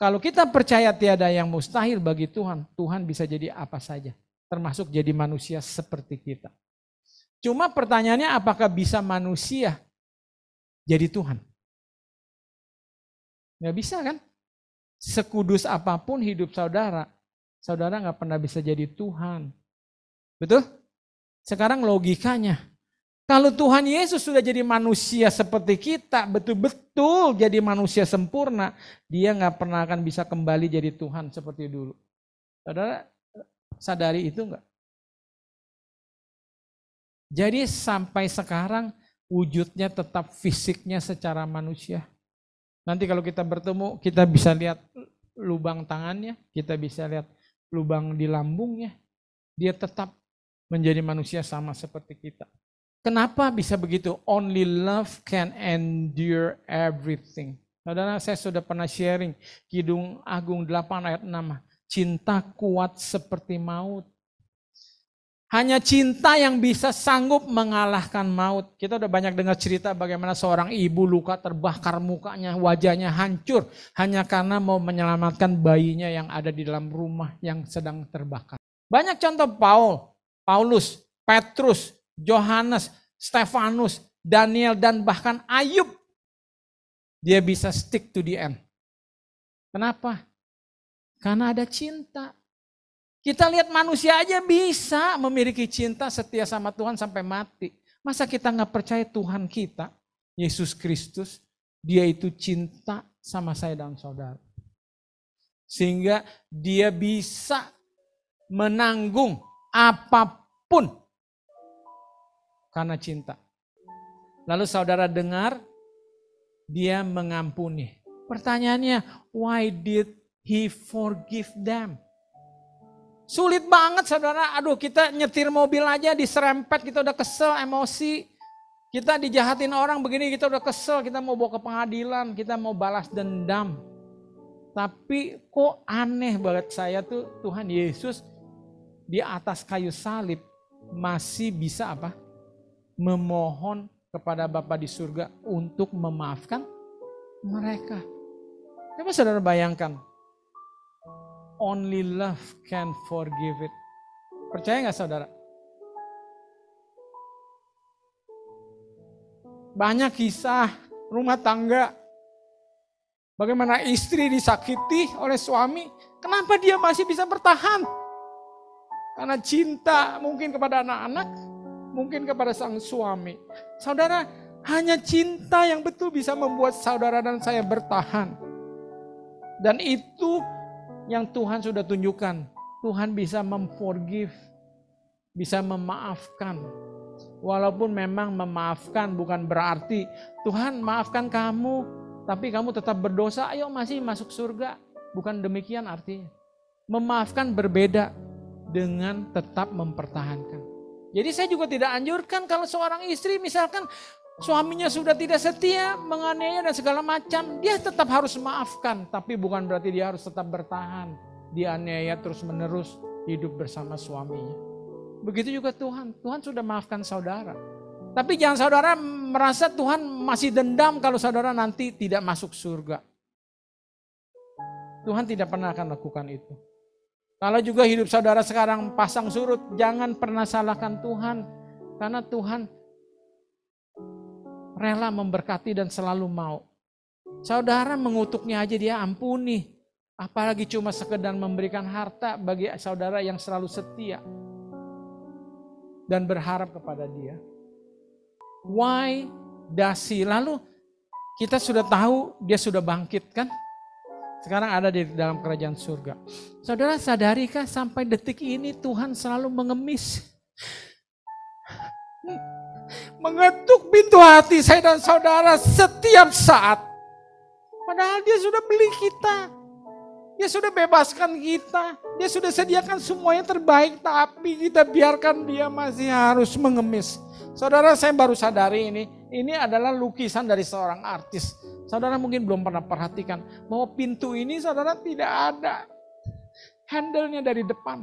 Kalau kita percaya tiada yang mustahil bagi Tuhan, Tuhan bisa jadi apa saja. Termasuk jadi manusia seperti kita. Cuma pertanyaannya apakah bisa manusia jadi Tuhan? Nggak bisa kan? Sekudus apapun hidup saudara, saudara nggak pernah bisa jadi Tuhan. Betul? Sekarang logikanya. Kalau Tuhan Yesus sudah jadi manusia seperti kita, betul-betul jadi manusia sempurna, dia nggak pernah akan bisa kembali jadi Tuhan seperti dulu. Saudara, sadari itu nggak? Jadi sampai sekarang wujudnya tetap fisiknya secara manusia. Nanti kalau kita bertemu, kita bisa lihat lubang tangannya, kita bisa lihat lubang di lambungnya. Dia tetap menjadi manusia sama seperti kita. Kenapa bisa begitu? Only love can endure everything. Saudara, saya sudah pernah sharing Kidung Agung 8 ayat 6. Cinta kuat seperti maut. Hanya cinta yang bisa sanggup mengalahkan maut. Kita udah banyak dengar cerita bagaimana seorang ibu luka terbakar mukanya, wajahnya hancur. Hanya karena mau menyelamatkan bayinya yang ada di dalam rumah yang sedang terbakar. Banyak contoh Paul Paulus, Petrus, Yohanes, Stefanus, Daniel, dan bahkan Ayub. Dia bisa stick to the end. Kenapa? Karena ada cinta. Kita lihat manusia aja bisa memiliki cinta setia sama Tuhan sampai mati. Masa kita nggak percaya Tuhan kita, Yesus Kristus, dia itu cinta sama saya dan saudara. Sehingga dia bisa menanggung apapun pun karena cinta. Lalu saudara dengar dia mengampuni. Pertanyaannya, why did he forgive them? Sulit banget saudara, aduh kita nyetir mobil aja diserempet, kita udah kesel, emosi. Kita dijahatin orang begini, kita udah kesel, kita mau bawa ke pengadilan, kita mau balas dendam. Tapi kok aneh banget saya tuh Tuhan Yesus di atas kayu salib masih bisa apa? Memohon kepada Bapa di surga untuk memaafkan mereka. Coba saudara bayangkan, only love can forgive it. Percaya nggak saudara? Banyak kisah rumah tangga, bagaimana istri disakiti oleh suami, kenapa dia masih bisa bertahan? Karena cinta mungkin kepada anak-anak, mungkin kepada sang suami. Saudara, hanya cinta yang betul bisa membuat saudara dan saya bertahan. Dan itu yang Tuhan sudah tunjukkan. Tuhan bisa memforgive, bisa memaafkan. Walaupun memang memaafkan bukan berarti Tuhan maafkan kamu, tapi kamu tetap berdosa, ayo masih masuk surga. Bukan demikian artinya. Memaafkan berbeda dengan tetap mempertahankan. Jadi saya juga tidak anjurkan kalau seorang istri misalkan suaminya sudah tidak setia, menganiaya dan segala macam, dia tetap harus maafkan, tapi bukan berarti dia harus tetap bertahan, dianiaya terus-menerus hidup bersama suaminya. Begitu juga Tuhan, Tuhan sudah maafkan saudara. Tapi jangan saudara merasa Tuhan masih dendam kalau saudara nanti tidak masuk surga. Tuhan tidak pernah akan lakukan itu. Kalau juga hidup saudara sekarang pasang surut, jangan pernah salahkan Tuhan. Karena Tuhan rela memberkati dan selalu mau. Saudara mengutuknya aja dia ampuni. Apalagi cuma sekedar memberikan harta bagi saudara yang selalu setia dan berharap kepada dia. Why dasi? Lalu kita sudah tahu dia sudah bangkit kan? Sekarang ada di dalam kerajaan surga. Saudara sadarikah sampai detik ini Tuhan selalu mengemis. Mengetuk pintu hati saya dan saudara setiap saat. Padahal dia sudah beli kita. Dia sudah bebaskan kita. Dia sudah sediakan semuanya terbaik. Tapi kita biarkan dia masih harus mengemis. Saudara saya baru sadari ini ini adalah lukisan dari seorang artis. Saudara mungkin belum pernah perhatikan bahwa pintu ini saudara tidak ada handle-nya dari depan.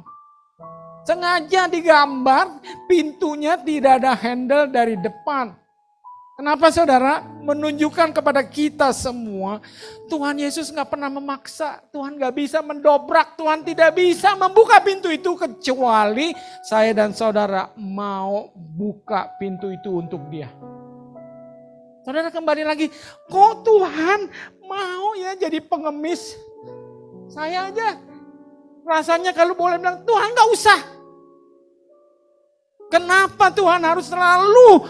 Sengaja digambar pintunya tidak ada handle dari depan. Kenapa saudara menunjukkan kepada kita semua Tuhan Yesus nggak pernah memaksa, Tuhan nggak bisa mendobrak, Tuhan tidak bisa membuka pintu itu kecuali saya dan saudara mau buka pintu itu untuk Dia. Saudara kembali lagi, kok Tuhan mau ya jadi pengemis? Saya aja rasanya kalau boleh bilang, Tuhan gak usah. Kenapa Tuhan harus selalu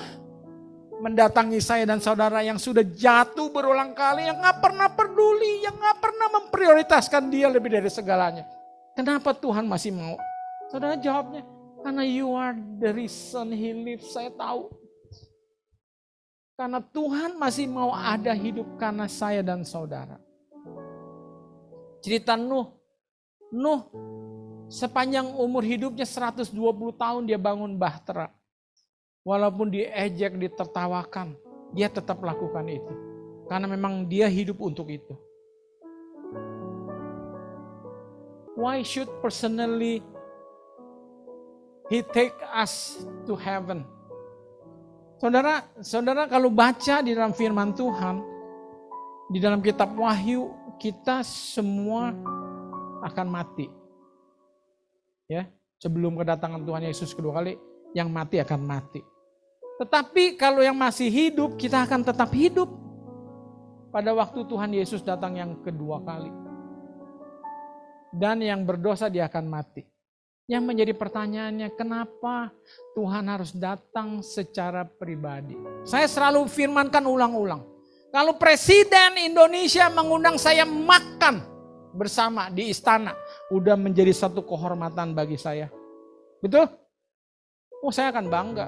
mendatangi saya dan saudara yang sudah jatuh berulang kali, yang gak pernah peduli, yang gak pernah memprioritaskan dia lebih dari segalanya. Kenapa Tuhan masih mau? Saudara jawabnya, karena you are the reason he lives, saya tahu. Karena Tuhan masih mau ada hidup karena saya dan saudara. Cerita Nuh. Nuh sepanjang umur hidupnya 120 tahun dia bangun bahtera. Walaupun diejek, ditertawakan, dia tetap lakukan itu. Karena memang dia hidup untuk itu. Why should personally he take us to heaven? Saudara, saudara kalau baca di dalam firman Tuhan, di dalam kitab Wahyu, kita semua akan mati. Ya, sebelum kedatangan Tuhan Yesus kedua kali, yang mati akan mati. Tetapi kalau yang masih hidup, kita akan tetap hidup pada waktu Tuhan Yesus datang yang kedua kali. Dan yang berdosa dia akan mati. Yang menjadi pertanyaannya, kenapa Tuhan harus datang secara pribadi? Saya selalu firmankan ulang-ulang. Kalau Presiden Indonesia mengundang saya makan bersama di istana, udah menjadi satu kehormatan bagi saya. Betul? Oh saya akan bangga.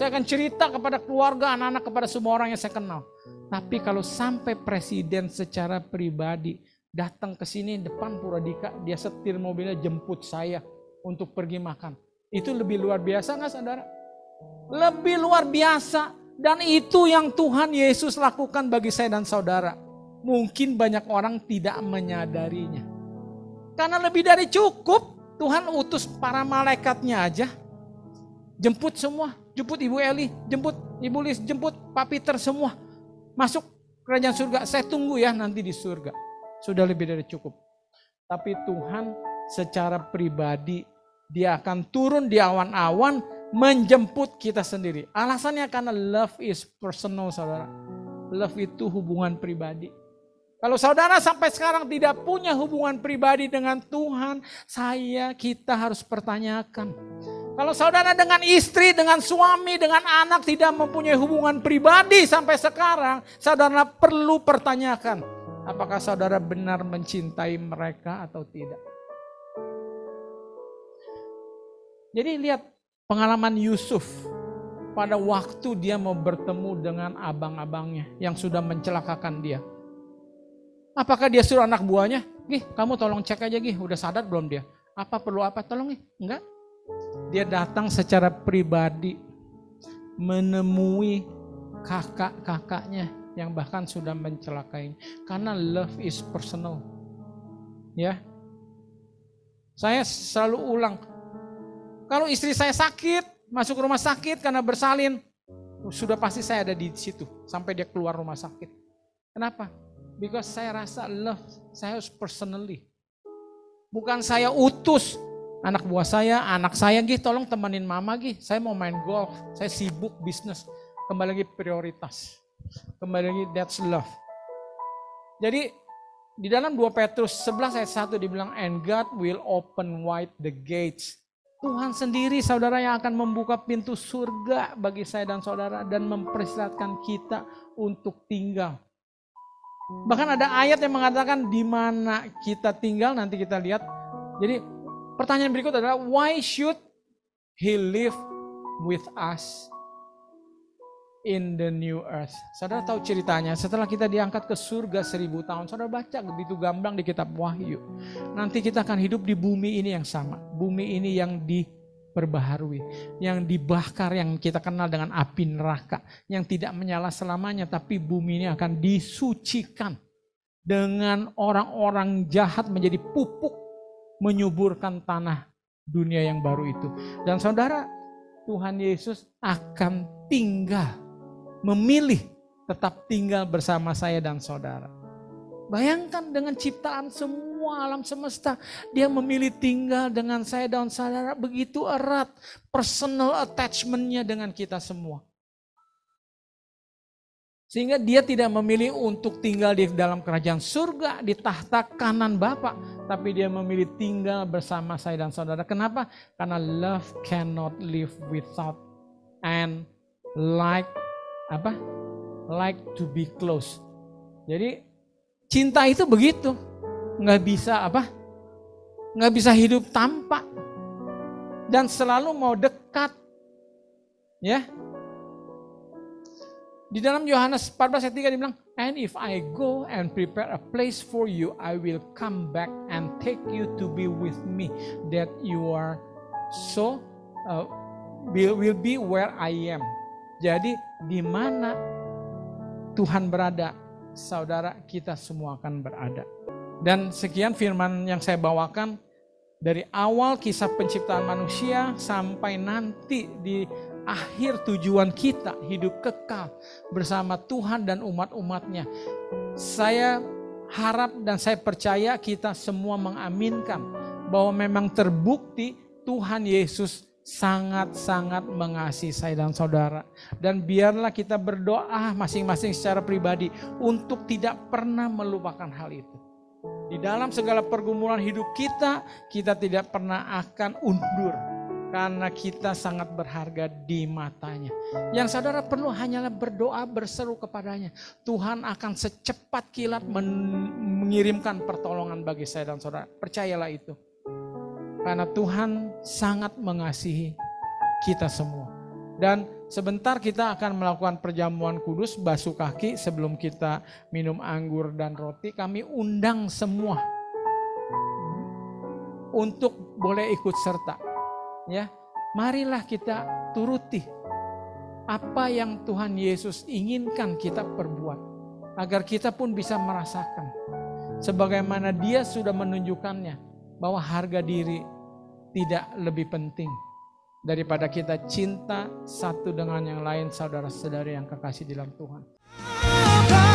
Saya akan cerita kepada keluarga, anak-anak, kepada semua orang yang saya kenal. Tapi kalau sampai Presiden secara pribadi datang ke sini depan Puradika, dia setir mobilnya jemput saya untuk pergi makan. Itu lebih luar biasa nggak saudara? Lebih luar biasa. Dan itu yang Tuhan Yesus lakukan bagi saya dan saudara. Mungkin banyak orang tidak menyadarinya. Karena lebih dari cukup Tuhan utus para malaikatnya aja. Jemput semua, jemput Ibu Eli, jemput Ibu Lis, jemput Pak Peter semua. Masuk kerajaan surga, saya tunggu ya nanti di surga. Sudah lebih dari cukup. Tapi Tuhan secara pribadi dia akan turun di awan-awan menjemput kita sendiri. Alasannya karena love is personal, saudara. Love itu hubungan pribadi. Kalau saudara sampai sekarang tidak punya hubungan pribadi dengan Tuhan, saya kita harus pertanyakan. Kalau saudara dengan istri, dengan suami, dengan anak tidak mempunyai hubungan pribadi sampai sekarang, saudara perlu pertanyakan apakah saudara benar mencintai mereka atau tidak. Jadi lihat pengalaman Yusuf pada waktu dia mau bertemu dengan abang-abangnya yang sudah mencelakakan dia. Apakah dia suruh anak buahnya? Gih, kamu tolong cek aja gih, udah sadar belum dia? Apa perlu apa? Tolong nih, enggak. Dia datang secara pribadi menemui kakak-kakaknya yang bahkan sudah mencelakai. Karena love is personal. Ya. Saya selalu ulang, kalau istri saya sakit, masuk rumah sakit karena bersalin, sudah pasti saya ada di situ sampai dia keluar rumah sakit. Kenapa? Because saya rasa love saya harus personally. Bukan saya utus anak buah saya, anak saya gih tolong temenin mama gih. Saya mau main golf, saya sibuk bisnis. Kembali lagi prioritas. Kembali lagi that's love. Jadi di dalam 2 Petrus 11 ayat 1 dibilang and God will open wide the gates Tuhan sendiri saudara yang akan membuka pintu surga bagi saya dan saudara dan mempersilatkan kita untuk tinggal. Bahkan ada ayat yang mengatakan di mana kita tinggal nanti kita lihat. Jadi pertanyaan berikut adalah why should he live with us? in the new earth. Saudara tahu ceritanya, setelah kita diangkat ke surga seribu tahun, saudara baca begitu gampang di kitab Wahyu. Nanti kita akan hidup di bumi ini yang sama. Bumi ini yang diperbaharui, yang dibakar, yang kita kenal dengan api neraka. Yang tidak menyala selamanya, tapi bumi ini akan disucikan. Dengan orang-orang jahat menjadi pupuk, menyuburkan tanah dunia yang baru itu. Dan saudara, Tuhan Yesus akan tinggal memilih tetap tinggal bersama saya dan saudara. Bayangkan dengan ciptaan semua alam semesta, dia memilih tinggal dengan saya dan saudara begitu erat personal attachmentnya dengan kita semua. Sehingga dia tidak memilih untuk tinggal di dalam kerajaan surga, di tahta kanan Bapa, tapi dia memilih tinggal bersama saya dan saudara. Kenapa? Karena love cannot live without and like apa like to be close jadi cinta itu begitu nggak bisa apa nggak bisa hidup tanpa dan selalu mau dekat ya di dalam Yohanes 14 ayat 3 dibilang and if I go and prepare a place for you I will come back and take you to be with me that you are so uh, will, will be where I am jadi di mana Tuhan berada, saudara kita semua akan berada. Dan sekian firman yang saya bawakan dari awal kisah penciptaan manusia sampai nanti di akhir tujuan kita hidup kekal bersama Tuhan dan umat-umatnya. Saya harap dan saya percaya kita semua mengaminkan bahwa memang terbukti Tuhan Yesus sangat-sangat mengasihi saya dan saudara. Dan biarlah kita berdoa masing-masing secara pribadi untuk tidak pernah melupakan hal itu. Di dalam segala pergumulan hidup kita, kita tidak pernah akan undur karena kita sangat berharga di matanya. Yang saudara perlu hanyalah berdoa berseru kepadanya. Tuhan akan secepat kilat mengirimkan pertolongan bagi saya dan saudara. Percayalah itu. Karena Tuhan sangat mengasihi kita semua. Dan sebentar kita akan melakukan perjamuan kudus basuh kaki sebelum kita minum anggur dan roti. Kami undang semua untuk boleh ikut serta. Ya, marilah kita turuti apa yang Tuhan Yesus inginkan kita perbuat agar kita pun bisa merasakan sebagaimana dia sudah menunjukkannya bahwa harga diri tidak lebih penting daripada kita cinta satu dengan yang lain saudara-saudari yang kekasih di dalam Tuhan.